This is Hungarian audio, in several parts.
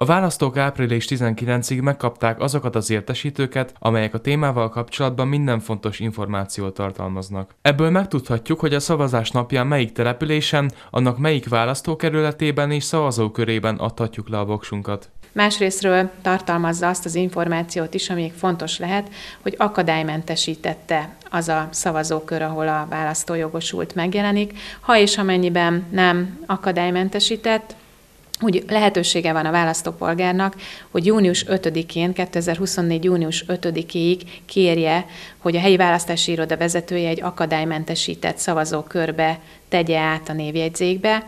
A választók április 19-ig megkapták azokat az értesítőket, amelyek a témával kapcsolatban minden fontos információt tartalmaznak. Ebből megtudhatjuk, hogy a szavazás napján melyik településen, annak melyik választókerületében és szavazókörében adhatjuk le a voksunkat. Másrésztről tartalmazza azt az információt is, amíg fontos lehet, hogy akadálymentesítette az a szavazókör, ahol a választójogosult megjelenik. Ha és amennyiben nem akadálymentesített, úgy lehetősége van a választópolgárnak, hogy június 5-én, 2024. június 5-ig kérje, hogy a helyi választási iroda vezetője egy akadálymentesített szavazókörbe tegye át a névjegyzékbe,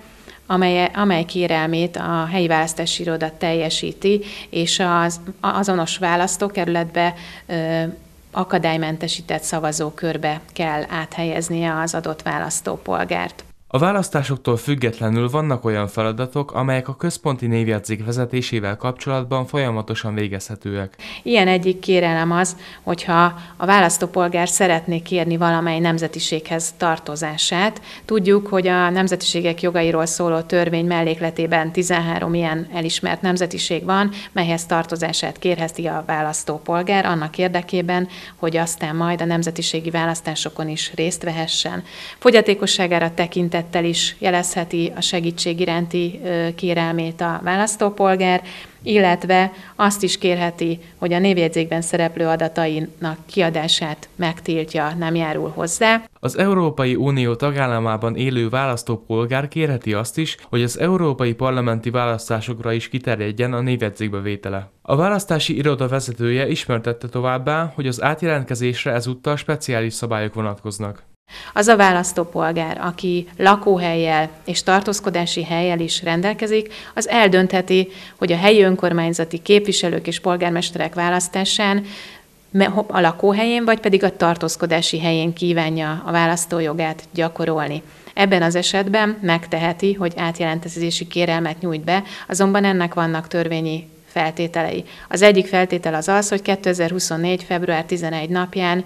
amely, amely kérelmét a helyi választási iroda teljesíti, és az azonos választókerületbe ö, akadálymentesített szavazókörbe kell áthelyeznie az adott választópolgárt. A választásoktól függetlenül vannak olyan feladatok, amelyek a központi névjegyzék vezetésével kapcsolatban folyamatosan végezhetőek. Ilyen egyik kérelem az, hogyha a választópolgár szeretné kérni valamely nemzetiséghez tartozását. Tudjuk, hogy a nemzetiségek jogairól szóló törvény mellékletében 13 ilyen elismert nemzetiség van, melyhez tartozását kérheti a választópolgár annak érdekében, hogy aztán majd a nemzetiségi választásokon is részt vehessen. Fogyatékosságára tekintet tekintettel is jelezheti a segítség iránti kérelmét a választópolgár, illetve azt is kérheti, hogy a névjegyzékben szereplő adatainak kiadását megtiltja, nem járul hozzá. Az Európai Unió tagállamában élő választópolgár kérheti azt is, hogy az európai parlamenti választásokra is kiterjedjen a névjegyzékbe vétele. A választási iroda vezetője ismertette továbbá, hogy az átjelentkezésre ezúttal speciális szabályok vonatkoznak. Az a választópolgár, aki lakóhelyjel és tartózkodási helyjel is rendelkezik, az eldöntheti, hogy a helyi önkormányzati képviselők és polgármesterek választásán a lakóhelyén, vagy pedig a tartózkodási helyén kívánja a választójogát gyakorolni. Ebben az esetben megteheti, hogy átjelentkezési kérelmet nyújt be, azonban ennek vannak törvényi feltételei. Az egyik feltétel az az, hogy 2024. február 11 napján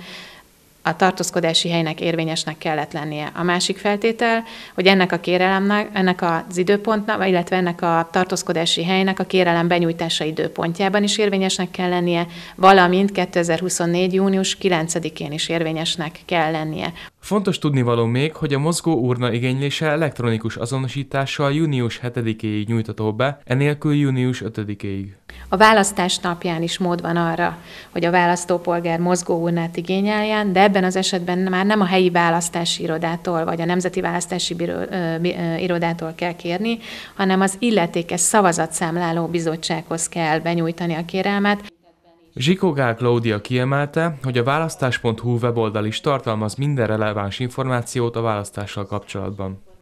a tartózkodási helynek érvényesnek kellett lennie. A másik feltétel, hogy ennek a kérelemnek, ennek az időpontnak, illetve ennek a tartózkodási helynek a kérelem benyújtása időpontjában is érvényesnek kell lennie, valamint 2024. június 9-én is érvényesnek kell lennie. Fontos tudnivaló még, hogy a mozgó urna igénylése elektronikus azonosítással június 7-éig nyújtató be, enélkül június 5-éig. A választás napján is mód van arra, hogy a választópolgár urnát igényeljen, de ebben az esetben már nem a helyi választási irodától vagy a Nemzeti Választási Biro, ö, ö, Irodától kell kérni, hanem az illetékes szavazatszámláló bizottsághoz kell benyújtani a kérelmet. Zsikogál Klaudia kiemelte, hogy a választás.hu weboldal is tartalmaz minden releváns információt a választással kapcsolatban.